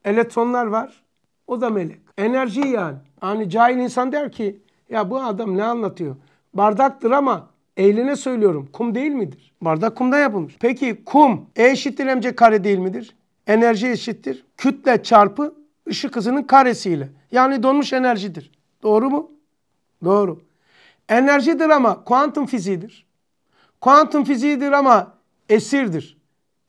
elektronlar var. O da melek. Enerji yani. Hani cahil insan der ki ya bu adam ne anlatıyor? Bardaktır ama eline söylüyorum. Kum değil midir? Bardak kumda yapılmış. Peki kum E eşittir mc kare değil midir? Enerji eşittir. Kütle çarpı ışık hızının karesiyle. Yani donmuş enerjidir. Doğru mu? Doğru. Enerjidir ama kuantum fiziğidir. Kuantum fiziğidir ama esirdir.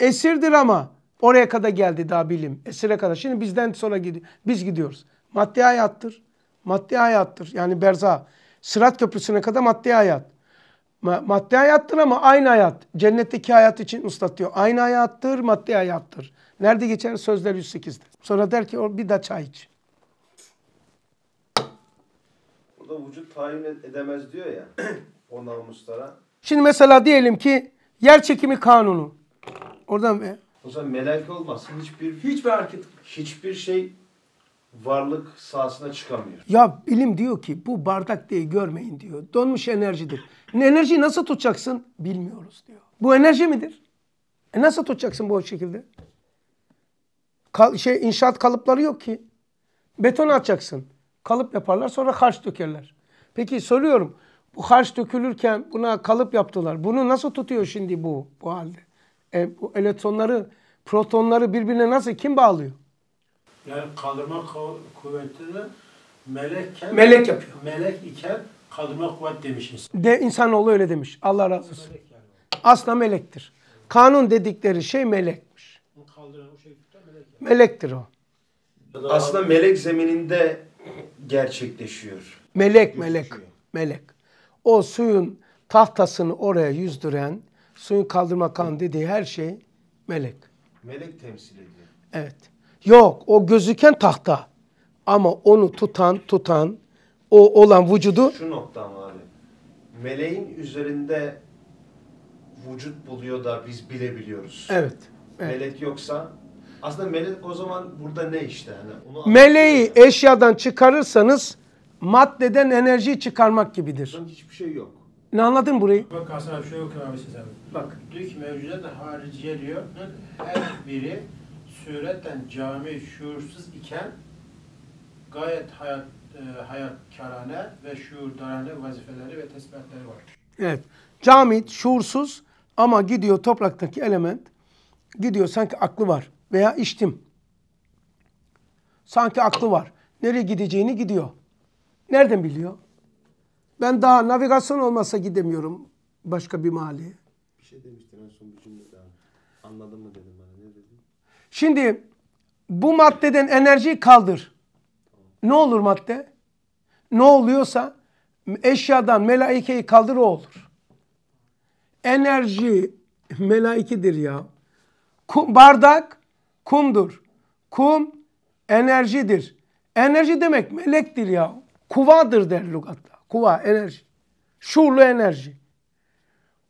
Esirdir ama oraya kadar geldi daha bilim. Esire kadar. Şimdi bizden sonra gidiyor. Biz gidiyoruz. Maddi hayattır. Maddi hayattır. Yani berza. Sırat köprüsüne kadar maddi hayat. Maddi hayattır ama aynı hayat. Cennetteki hayat için uslatıyor. Aynı hayattır, maddi hayattır. Nerede geçer? Sözler 108'de. Sonra der ki bir de çay iç. Burada vücut tayin edemez diyor ya o namuslara. Şimdi mesela diyelim ki yer çekimi kanunu. Oradan mı? O zaman melek olmaz. Hiçbir hiçbir hareket hiçbir şey varlık sahasına çıkamıyor. Ya bilim diyor ki bu bardak diye görmeyin diyor. Donmuş enerjidir. Enerjiyi nasıl tutacaksın? Bilmiyoruz diyor. Bu enerji midir? E nasıl tutacaksın bu şekilde? Kal şey inşaat kalıpları yok ki. Beton atacaksın. Kalıp yaparlar sonra harç dökerler. Peki soruyorum. Bu harç dökülürken buna kalıp yaptılar. Bunu nasıl tutuyor şimdi bu bu halde? E, bu elektronları, protonları birbirine nasıl kim bağlıyor? Yani kaldırma kuvveti de melekken, melek yapıyor. Melek iken kaldırma kuvvet demiş insan. De, insanoğlu öyle demiş. Allah razı olsun. Melek yani. Asla melektir. Kanun dedikleri şey melekmiş. Şey melektir o. Aslında melek zemininde gerçekleşiyor. Melek melek melek. O suyun tahtasını oraya yüzdüren, suyun kaldırma kanunu dediği her şey melek. Melek temsil ediyor. Evet. Yok o gözüken tahta. Ama onu tutan tutan o olan vücudu. Şu nokta ama abi. Meleğin üzerinde vücut buluyor da biz bilebiliyoruz. Evet. evet. Melek yoksa aslında melek o zaman burada ne işte? Yani onu Meleği yani. eşyadan çıkarırsanız maddeden enerji çıkarmak gibidir. Ben hiçbir şey yok. Ne anladın burayı? Bak Hasan abi şöyle abi? sen. Bak diyor ki mevcuda da hariciye diyor. Her biri sureten cami şuursuz iken gayet hayat e, hayatkarane ve şuurdarane vazifeleri ve tespitleri vardır. Evet. cami şuursuz ama gidiyor topraktaki element gidiyor sanki aklı var veya içtim. Sanki aklı var. Nereye gideceğini gidiyor. Nereden biliyor? Ben daha navigasyon olmasa gidemiyorum başka bir mahalleye. Bir şey demiştin en son bir cümle daha. Anladın mı dedim ben. Şimdi bu maddeden enerjiyi kaldır. Ne olur madde? Ne oluyorsa eşyadan melaikeyi kaldır o olur. Enerji melaikedir ya. Kum, bardak kumdur. Kum enerjidir. Enerji demek melektir ya. Kuvadır der lügatta. Kuva enerji. Şuurlu enerji.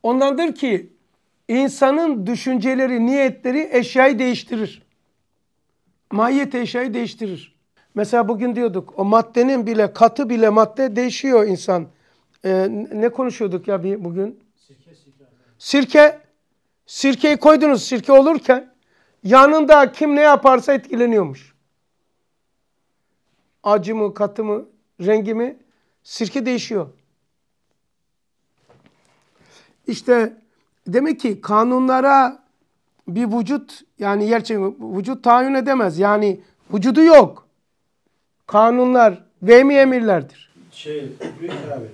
Ondandır ki İnsanın düşünceleri, niyetleri eşyayı değiştirir. Mahiyet eşyayı değiştirir. Mesela bugün diyorduk o maddenin bile katı bile madde değişiyor insan. Ee, ne konuşuyorduk ya bir bugün? Sirke, sirke. Sirke. Sirkeyi koydunuz sirke olurken yanında kim ne yaparsa etkileniyormuş. Acı mı, katı mı, rengi mi? Sirke değişiyor. İşte demek ki kanunlara bir vücut yani yer vücut tayin edemez. Yani vücudu yok. Kanunlar vehmi emirlerdir. Şey, büyük abi.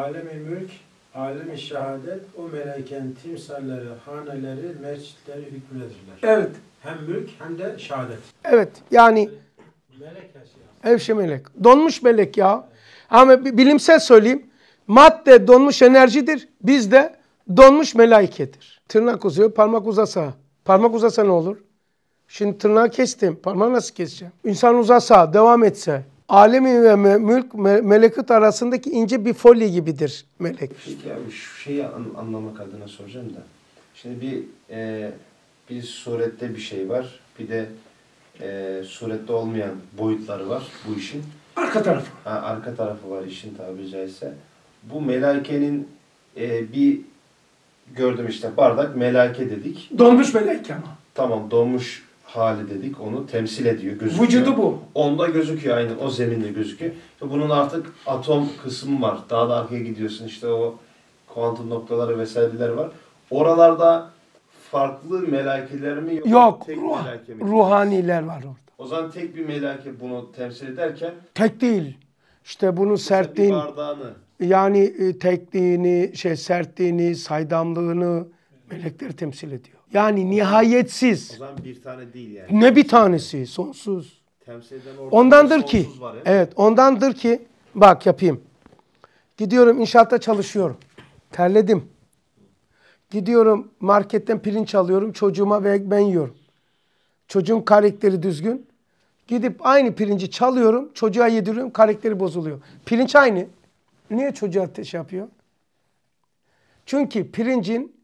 Alemi mülk, alemi şehadet o meleken timsalleri, haneleri, mescitleri hükmedirler. Evet. Hem mülk hem de şehadet. Evet. Yani melek her şey. Evşe melek. Donmuş melek ya. Ama bilimsel söyleyeyim. Madde donmuş enerjidir. Biz de donmuş melaikedir. Tırnak uzuyor, parmak uzasa. Parmak uzasa ne olur? Şimdi tırnağı kestim, parmağı nasıl keseceğim? İnsan uzasa, devam etse, Alemin ve mülk me melekut arasındaki ince bir folye gibidir melek. Şimdi yani şu şeyi an anlamak adına soracağım da. Şimdi bir e, bir surette bir şey var. Bir de e, surette olmayan boyutları var bu işin. Arka tarafı. Ha, arka tarafı var işin tabiri caizse. Bu melaikenin e, bir Gördüm işte bardak meleke dedik. Donmuş meleke ama. Tamam donmuş hali dedik onu temsil ediyor. Gözüküyor. Vücudu bu. Onda gözüküyor aynı o zeminde gözüküyor. bunun artık atom kısmı var. Daha da arkaya gidiyorsun işte o kuantum noktaları vesaireler var. Oralarda farklı melakeler mi yok? Yok. Tek ruh, mi? Ruhaniler var orada. O zaman tek bir melake bunu temsil ederken tek değil. İşte bunun sertliğin yani e, tekliğini, şey sertliğini, saydamlığını melekler temsil ediyor. Yani nihayetsiz. O zaman bir tane değil yani. Ne bir tanesi? Sonsuz. Temsil eden ondandır ki. Var, evet. evet, ondandır ki bak yapayım. Gidiyorum inşaatta çalışıyorum. Terledim. Gidiyorum marketten pirinç alıyorum. Çocuğuma ve ben yiyorum. Çocuğun karakteri düzgün. Gidip aynı pirinci çalıyorum. Çocuğa yediriyorum. Karakteri bozuluyor. Pirinç aynı niye çocuğa ateş yapıyor? Çünkü pirincin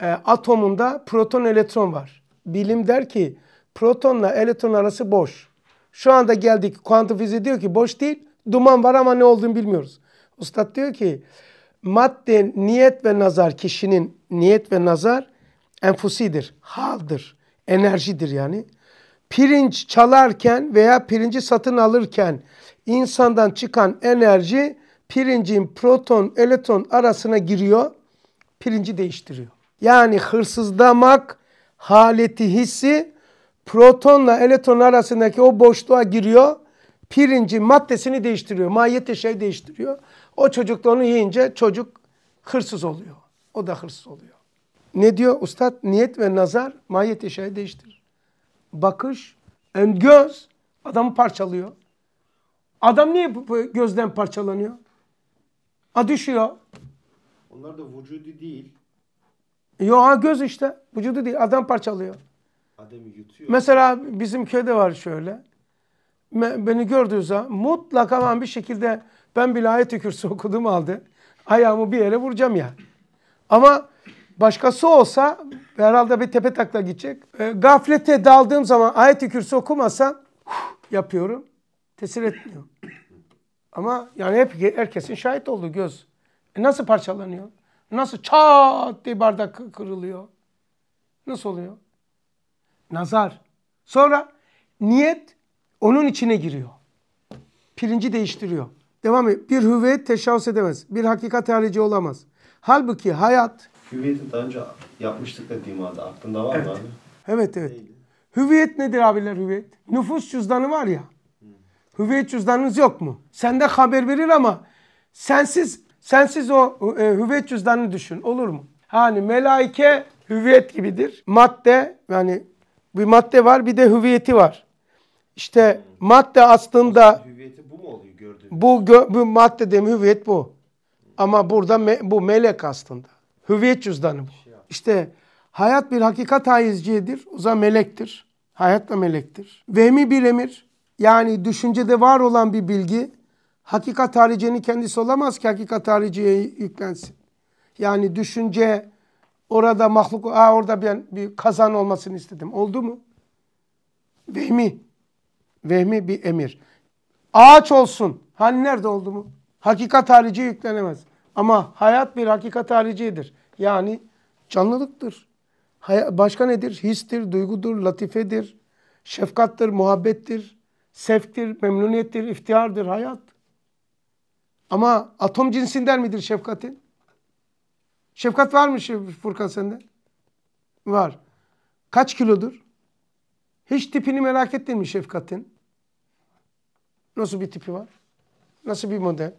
e, atomunda proton elektron var. Bilim der ki protonla elektron arası boş. Şu anda geldik kuantum fiziği diyor ki boş değil duman var ama ne olduğunu bilmiyoruz. Ustad diyor ki madde niyet ve nazar kişinin niyet ve nazar enfusidir, haldır, enerjidir yani. Pirinç çalarken veya pirinci satın alırken insandan çıkan enerji pirincin proton, elektron arasına giriyor, pirinci değiştiriyor. Yani hırsızlamak haleti hissi protonla elektron arasındaki o boşluğa giriyor. Pirinci maddesini değiştiriyor. Mahiyette şey değiştiriyor. O çocuk da onu yiyince çocuk hırsız oluyor. O da hırsız oluyor. Ne diyor ustad? Niyet ve nazar mahiyette şey değiştirir. Bakış, ön göz adamı parçalıyor. Adam niye gözden parçalanıyor? Ha düşüyor. Onlar da vücudu değil. Yo ha göz işte. Vücudu değil. Adam parçalıyor. Adamı yutuyor. Mesela bizim köyde var şöyle. Beni gördüğü zaman mutlaka ben bir şekilde ben bir ayet kürsü okudum aldı, ayağımı bir yere vuracağım ya. Ama başkası olsa herhalde bir tepe takla gidecek. E, gaflete daldığım zaman ayet kürsü okumasa yapıyorum. Tesir etmiyor. Ama yani hep herkesin şahit olduğu göz. E nasıl parçalanıyor? Nasıl çat diye bardak kırılıyor? Nasıl oluyor? Nazar. Sonra niyet onun içine giriyor. Pirinci değiştiriyor. Devam et. Bir hüviyet teşahhüs edemez. Bir hakikat harici olamaz. Halbuki hayat... Hüviyeti daha önce yapmıştık dediğim halde aklında var evet. mı abi? Evet evet. Hüviyet nedir abiler hüviyet? Nüfus cüzdanı var ya. Hüviyet cüzdanınız yok mu? Sende haber verir ama sensiz sensiz o e, hüviyet cüzdanını düşün. Olur mu? Hani melaike hüviyet gibidir. Madde yani bir madde var bir de hüviyeti var. İşte madde aslında hüviyeti bu mu oluyor Bu, gö, bu madde dem hüviyet bu. Ama burada me, bu melek aslında. Hüviyet cüzdanı bu. Şey işte hayat bir hakikat haizciyedir. O zaman melektir. Hayat da melektir. Vehmi bir emir yani düşüncede var olan bir bilgi hakikat hariciyenin kendisi olamaz ki hakikat hariciyeye yüklensin. Yani düşünce orada mahluk, aa orada ben bir kazan olmasını istedim. Oldu mu? Vehmi. Vehmi bir emir. Ağaç olsun. Hani nerede oldu mu? Hakikat harici yüklenemez. Ama hayat bir hakikat haricidir. Yani canlılıktır. Başka nedir? Histir, duygudur, latifedir, şefkattır, muhabbettir, sevktir, memnuniyettir, iftihardır hayat. Ama atom cinsinden midir şefkatin? Şefkat var mı Furkan sende? Var. Kaç kilodur? Hiç tipini merak ettin mi şefkatin? Nasıl bir tipi var? Nasıl bir model?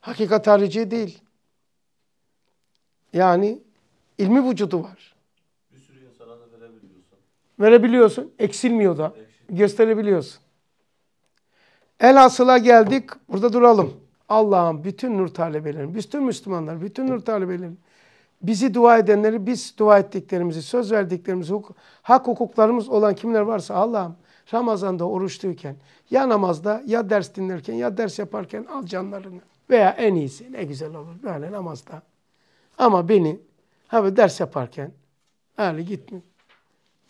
Hakikat harici değil. Yani ilmi vücudu var. Bir sürü insana da verebiliyorsun. Verebiliyorsun. Eksilmiyor da. Eksilmiyor. Gösterebiliyorsun. El asıla geldik. Burada duralım. Allah'ım bütün nur talebelerini, bütün Müslümanlar, bütün nur talebelerini, bizi dua edenleri, biz dua ettiklerimizi, söz verdiklerimizi, huk hak hukuklarımız olan kimler varsa Allah'ım Ramazan'da oruçluyken, ya namazda, ya ders dinlerken, ya ders yaparken al canlarını. Veya en iyisi ne güzel olur böyle namazda. Ama beni abi ders yaparken öyle gitme.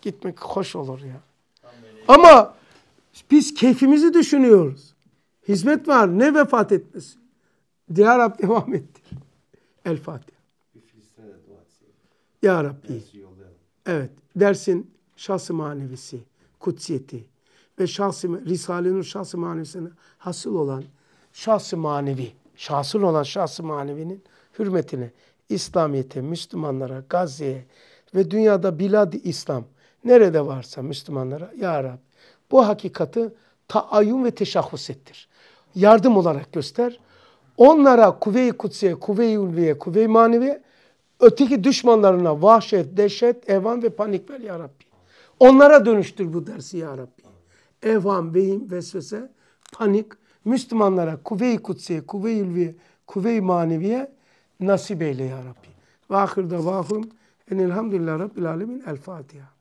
Gitmek hoş olur ya. Ama biz keyfimizi düşünüyoruz. Hizmet var. Ne vefat etmesi? Diğer Rab devam etti. El Fatih. Ya Rabbi. Evet. Dersin şahsı manevisi, kutsiyeti ve şahsı, Risale'nin şahsı manevisine hasıl olan şahsı manevi, şahsıl olan şahsı manevinin hürmetine, İslamiyet'e, Müslümanlara, Gazze'ye ve dünyada bilad İslam, nerede varsa Müslümanlara Ya Rabbi. Bu hakikati taayyun ve teşahhus ettir. Yardım olarak göster. Onlara kuvve-i kutsiye, kuvve-i ulviye, kuvve-i maneviye, öteki düşmanlarına vahşet, dehşet, evan ve panik ver ya Rabbi. Onlara dönüştür bu dersi ya Rabbi. Evan, vehim, vesvese, panik, Müslümanlara kuvve-i kutsiye, kuvve-i ulviye, kuvve-i maneviye nasip eyle ya Rabbi. Ve ahir davahum enelhamdülillah rabbil alemin. El Fatiha.